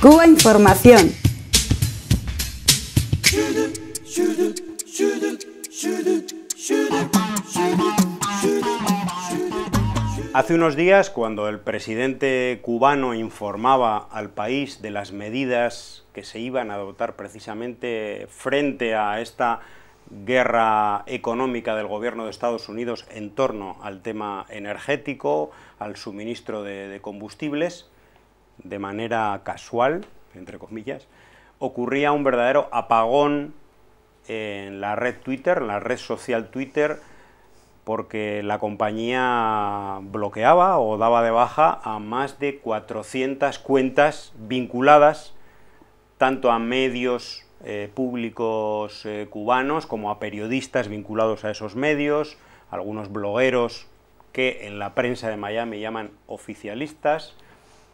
Cuba Información. Hace unos días, cuando el presidente cubano informaba al país de las medidas que se iban a adoptar precisamente frente a esta guerra económica del gobierno de Estados Unidos en torno al tema energético, al suministro de, combustibles, de manera casual, entre comillas, ocurría un verdadero apagón en la red Twitter, en la red social Twitter, porque la compañía bloqueaba o daba de baja a más de 400 cuentas vinculadas tanto a medios eh, públicos eh, cubanos como a periodistas vinculados a esos medios, algunos blogueros que en la prensa de Miami llaman oficialistas,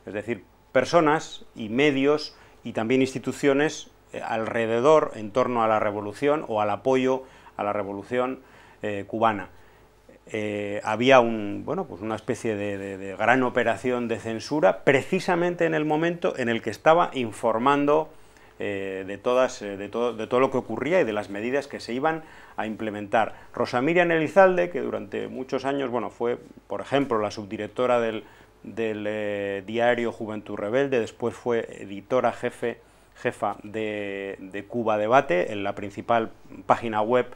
es decir, personas y medios y también instituciones eh, alrededor, en torno a la revolución o al apoyo a la revolución eh, cubana. Eh, había un, bueno, pues una especie de, gran operación de censura precisamente en el momento en el que estaba informando de, todas, de, todo, de todo lo que ocurría y de las medidas que se iban a implementar. Rosamiria Nelizalde, que durante muchos años bueno, fue, por ejemplo, la subdirectora del del eh, diario Juventud Rebelde, después fue editora jefe, jefa de, Cuba Debate, en la principal página web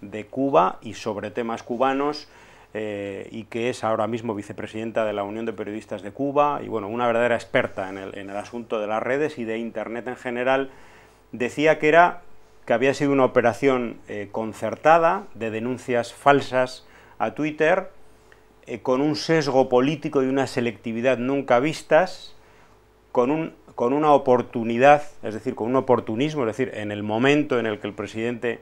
de Cuba y sobre temas cubanos, eh, y que es ahora mismo vicepresidenta de la Unión de Periodistas de Cuba, y bueno, una verdadera experta en el, asunto de las redes y de Internet en general, decía que era que había sido una operación eh, concertada de denuncias falsas a Twitter eh, con un sesgo político y una selectividad nunca vistas, con, una oportunidad, es decir, con un oportunismo, es decir, en el momento en el que el presidente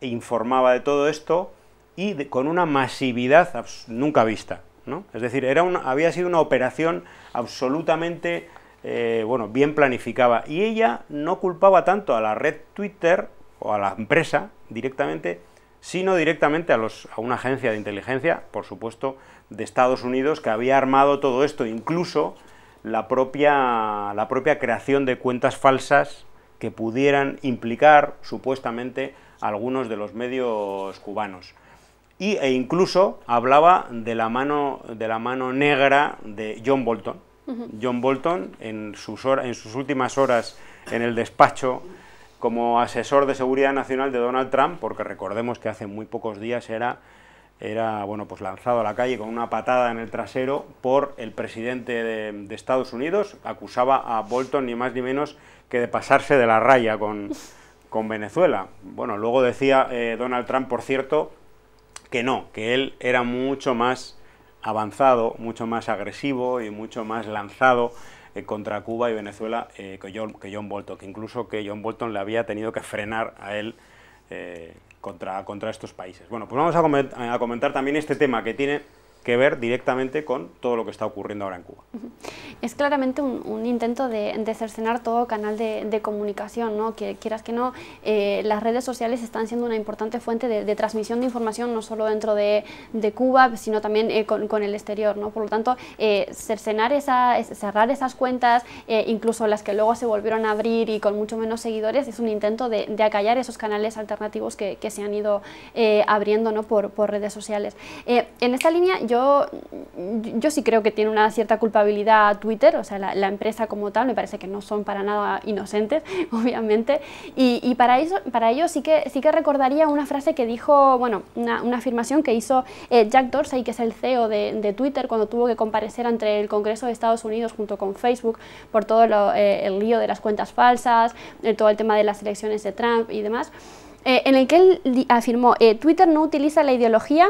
informaba de todo esto, y con una masividad nunca vista. ¿no? Es decir, era una, había sido una operación absolutamente eh, bueno, bien planificada. Y ella no culpaba tanto a la red Twitter o a la empresa directamente, sino directamente a, los, a una agencia de inteligencia, por supuesto, de Estados Unidos, que había armado todo esto, incluso la propia, la propia creación de cuentas falsas que pudieran implicar supuestamente a algunos de los medios cubanos. Y, e incluso hablaba de la mano, de la mano negra de John Bolton. John Bolton, en sus, en sus últimas horas en el despacho como asesor de seguridad nacional de Donald Trump, porque recordemos que hace muy pocos días era, era bueno, pues lanzado a la calle con una patada en el trasero por el presidente de, Estados Unidos, acusaba a Bolton ni más ni menos que de pasarse de la raya con, con Venezuela. Bueno, luego decía eh, Donald Trump, por cierto, que no, que él era mucho más avanzado, mucho más agresivo y mucho más lanzado eh, contra Cuba y Venezuela eh, que, John, que, Bolton, que incluso que John Bolton le había tenido que frenar a él eh, contra, contra estos países. Bueno, pues vamos a comentar también este tema que tiene que ver directamente con todo lo que está ocurriendo ahora en Cuba. Es claramente un, intento de, cercenar todo canal de, comunicación, ¿no? que quieras que no, eh, las redes sociales están siendo una importante fuente de, transmisión de información, no solo dentro de, Cuba, sino también eh, con, el exterior. ¿no? Por lo tanto, eh, cercenar esa, cerrar esas cuentas, incluso las que luego se volvieron a abrir y con mucho menos seguidores, es un intento de, acallar esos canales alternativos que, se han ido abriendo ¿no? por, por, redes sociales. en esta línea, yo yo, sí creo que tiene una cierta culpabilidad Twitter, o sea, la, empresa como tal, me parece que no son para nada inocentes, obviamente, y, para, eso, para ello sí que, sí que recordaría una frase que dijo, bueno, una, afirmación que hizo eh, Jack Dorsey, que es el CEO de, Twitter, cuando tuvo que comparecer ante el Congreso de Estados Unidos junto con Facebook por todo eh, el lío de las cuentas falsas, eh, todo el tema de las elecciones de Trump y demás. en el que él afirmó, Twitter no utiliza la ideología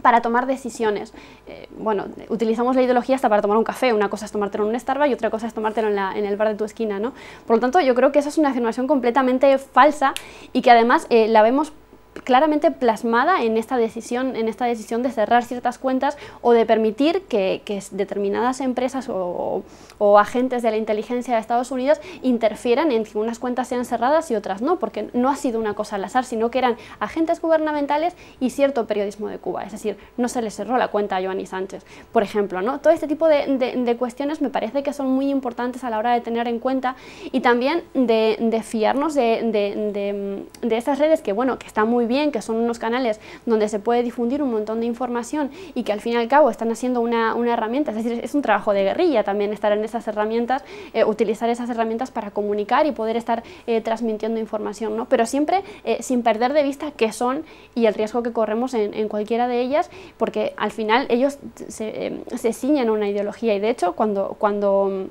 para tomar decisiones. Eh, bueno, utilizamos la ideología hasta para tomar un café. Una cosa es tomártelo en un Starbucks y otra cosa es tomártelo en, el bar de tu esquina, ¿no? Por lo tanto, yo creo que esa es una afirmación completamente falsa y que además eh, la vemos claramente plasmada en esta decisión, en esta decisión de cerrar ciertas cuentas o de permitir que, determinadas empresas o, agentes de la inteligencia de Estados Unidos interfieran en que unas cuentas sean cerradas y otras no, porque no ha sido una cosa al azar, sino que eran agentes gubernamentales y cierto periodismo de Cuba, es decir, no se le cerró la cuenta a Joanny Sánchez, por ejemplo, ¿no? Todo este tipo de, cuestiones me parece que son muy importantes a la hora de tener en cuenta y también de, fiarnos de, de redes que, bueno, que están muy bien, que son unos canales donde se puede difundir un montón de información y que al fin y al cabo están haciendo una, herramienta, es decir, es un trabajo de guerrilla también estar en esas herramientas, eh, utilizar esas herramientas para comunicar y poder estar eh, transmitiendo información, ¿no? pero siempre eh, sin perder de vista qué son y el riesgo que corremos en, cualquiera de ellas, porque al final ellos se, se ciñen a una ideología y de hecho cuando, cuando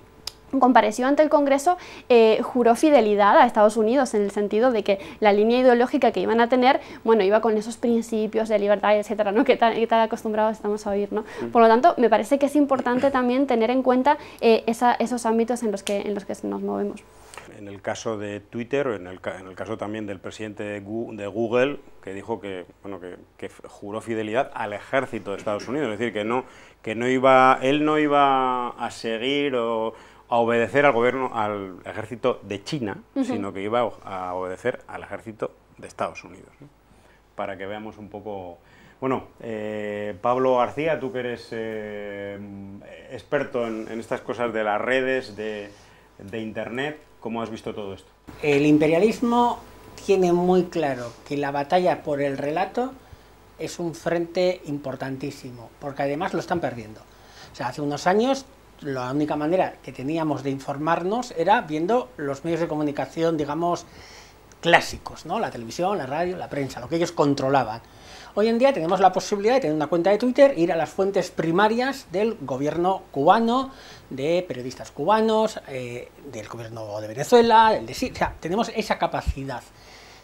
compareció ante el Congreso, eh, juró fidelidad a Estados Unidos en el sentido de que la línea ideológica que iban a tener, bueno, iba con esos principios de libertad, etcétera, ¿no? Que tan, acostumbrados estamos a oír, ¿no? Por lo tanto, me parece que es importante también tener en cuenta eh, esos ámbitos en los, que, en los que nos movemos. En el caso de Twitter, en el, en el caso también del presidente de Google, que dijo que, bueno, que, juró fidelidad al ejército de Estados Unidos, es decir, que no, que no iba, él no iba a seguir o a obedecer al gobierno, al ejército de China, sino que iba a obedecer al ejército de Estados Unidos. Para que veamos un poco... Bueno, eh, Pablo García, tú que eres eh, experto en, estas cosas de las redes, de, de Internet, ¿cómo has visto todo esto? El imperialismo tiene muy claro que la batalla por el relato es un frente importantísimo, porque además lo están perdiendo. O sea, hace unos años la única manera que teníamos de informarnos era viendo los medios de comunicación, digamos, clásicos, ¿no? La televisión, la radio, la prensa, lo que ellos controlaban. Hoy en día tenemos la posibilidad de tener una cuenta de Twitter, ir a las fuentes primarias del gobierno cubano, de periodistas cubanos, eh, del gobierno de Venezuela, del de O sea, tenemos esa capacidad.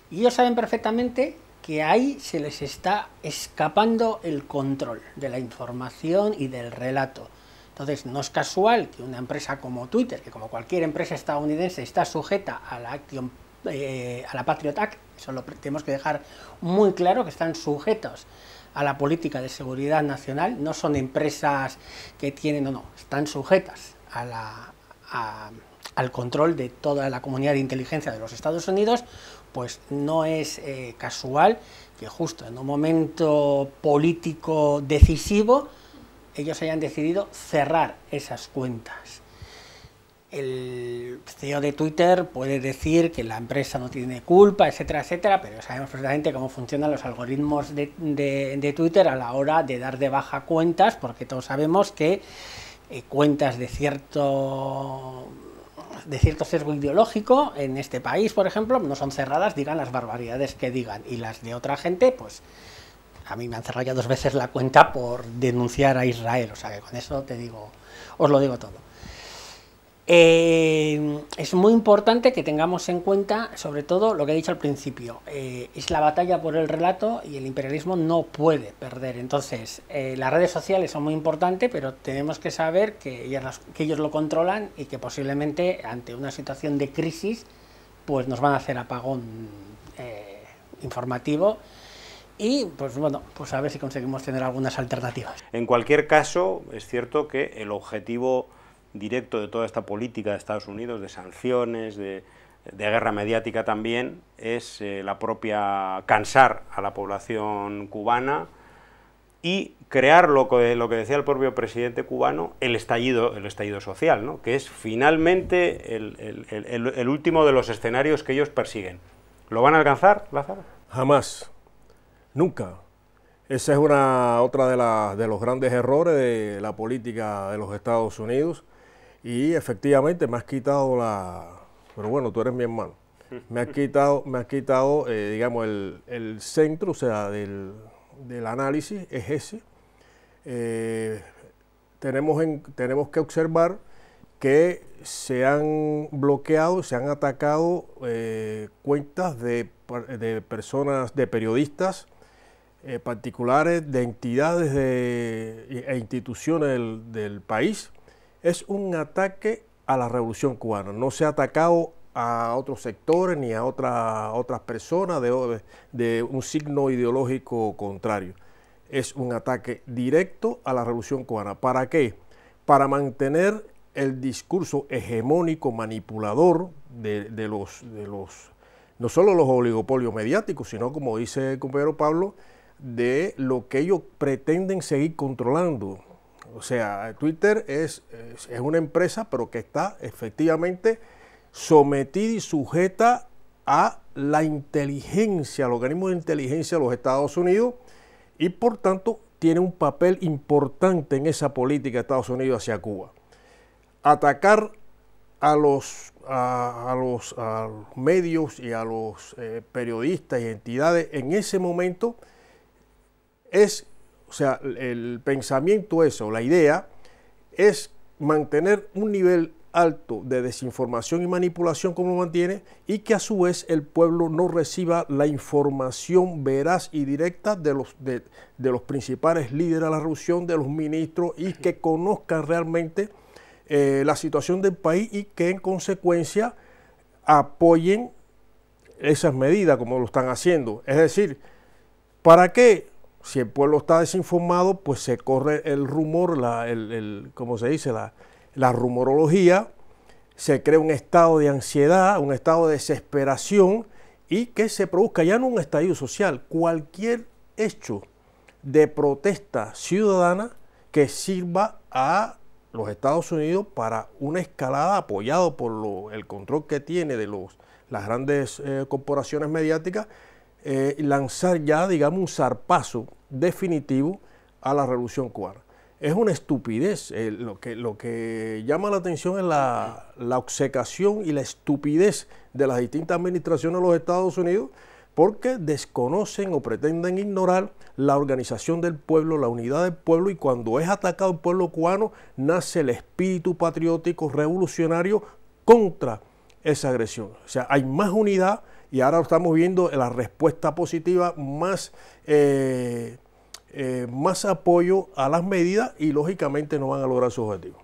Y ellos saben perfectamente que ahí se les está escapando el control de la información y del relato. Entonces, no es casual que una empresa como Twitter, que como cualquier empresa estadounidense está sujeta a la eh, a la Patriot Act, eso lo tenemos que dejar muy claro, que están sujetos a la política de seguridad nacional, no son empresas que tienen, no, no, están sujetas al control de toda la comunidad de inteligencia de los Estados Unidos, pues no es eh, casual que justo en un momento político decisivo ellos hayan decidido cerrar esas cuentas. El CEO de Twitter puede decir que la empresa no tiene culpa, etcétera, etcétera, pero sabemos perfectamente cómo funcionan los algoritmos de, Twitter a la hora de dar de baja cuentas, porque todos sabemos que eh, cuentas de cierto de cierto sesgo ideológico en este país, por ejemplo, no son cerradas, digan las barbaridades que digan, y las de otra gente, pues a mí me han cerrado ya dos veces la cuenta por denunciar a Israel, o sea que con eso te digo, os lo digo todo. Eh, es muy importante que tengamos en cuenta, sobre todo, lo que he dicho al principio, eh, es la batalla por el relato y el imperialismo no puede perder. Entonces, eh, las redes sociales son muy importantes, pero tenemos que saber que, que ellos lo controlan y que posiblemente ante una situación de crisis, pues nos van a hacer apagón informativo y pues bueno, pues a ver si conseguimos tener algunas alternativas. En cualquier caso, es cierto que el objetivo directo de toda esta política de Estados Unidos, de sanciones, de, guerra mediática también, es eh, la propia cansar a la población cubana y crear lo que, eh, lo que decía el propio presidente cubano, el estallido, el estallido social, ¿no? que es finalmente el, el último de los escenarios que ellos persiguen. ¿Lo van a alcanzar, Lázaro? Jamás. Nunca. Esa es una otra de, de los grandes errores de la política de los Estados Unidos. Y efectivamente me has quitado la... Pero bueno, tú eres mi hermano. Me has quitado, me quitado eh, digamos, el, centro, o sea, del, análisis es ese. Eh, tenemos, en, tenemos que observar que se han bloqueado, se han atacado eh, cuentas de, de personas, de periodistas, eh, particulares de entidades e instituciones del, país, es un ataque a la revolución cubana. No se ha atacado a otros sectores ni a otra, otras personas de, un signo ideológico contrario. Es un ataque directo a la revolución cubana. ¿Para qué? Para mantener el discurso hegemónico manipulador de, de los, de los, no solo los oligopolios mediáticos, sino como dice el compañero Pablo, de lo que ellos pretenden seguir controlando. O sea, Twitter es, una empresa, pero que está efectivamente sometida y sujeta a la inteligencia, al organismo de inteligencia de los Estados Unidos y por tanto tiene un papel importante en esa política de Estados Unidos hacia Cuba. Atacar a los, medios y a los eh, periodistas y entidades en ese momento es, o sea, el pensamiento eso, la idea, es mantener un nivel alto de desinformación y manipulación como mantiene y que a su vez el pueblo no reciba la información veraz y directa de los, de, los principales líderes de la revolución, de los ministros y que conozca realmente eh, la situación del país y que en consecuencia apoyen esas medidas como lo están haciendo. Es decir, ¿para qué si el pueblo está desinformado, pues se corre el rumor, la, el, como se dice, la, la rumorología, se crea un estado de ansiedad, un estado de desesperación y que se produzca ya en un estallido social, cualquier hecho de protesta ciudadana que sirva a los Estados Unidos para una escalada apoyado por el control que tiene de los, las grandes eh, corporaciones mediáticas eh, lanzar ya, digamos, un zarpazo definitivo a la revolución cubana. Es una estupidez. Eh, lo, que, lo que llama la atención es la, la obsecación y la estupidez de las distintas administraciones de los Estados Unidos porque desconocen o pretenden ignorar la organización del pueblo, la unidad del pueblo, y cuando es atacado el pueblo cubano, nace el espíritu patriótico revolucionario contra esa agresión. O sea, hay más unidad, y ahora estamos viendo la respuesta positiva más... Eh, eh, más apoyo a las medidas y lógicamente no van a lograr su objetivo.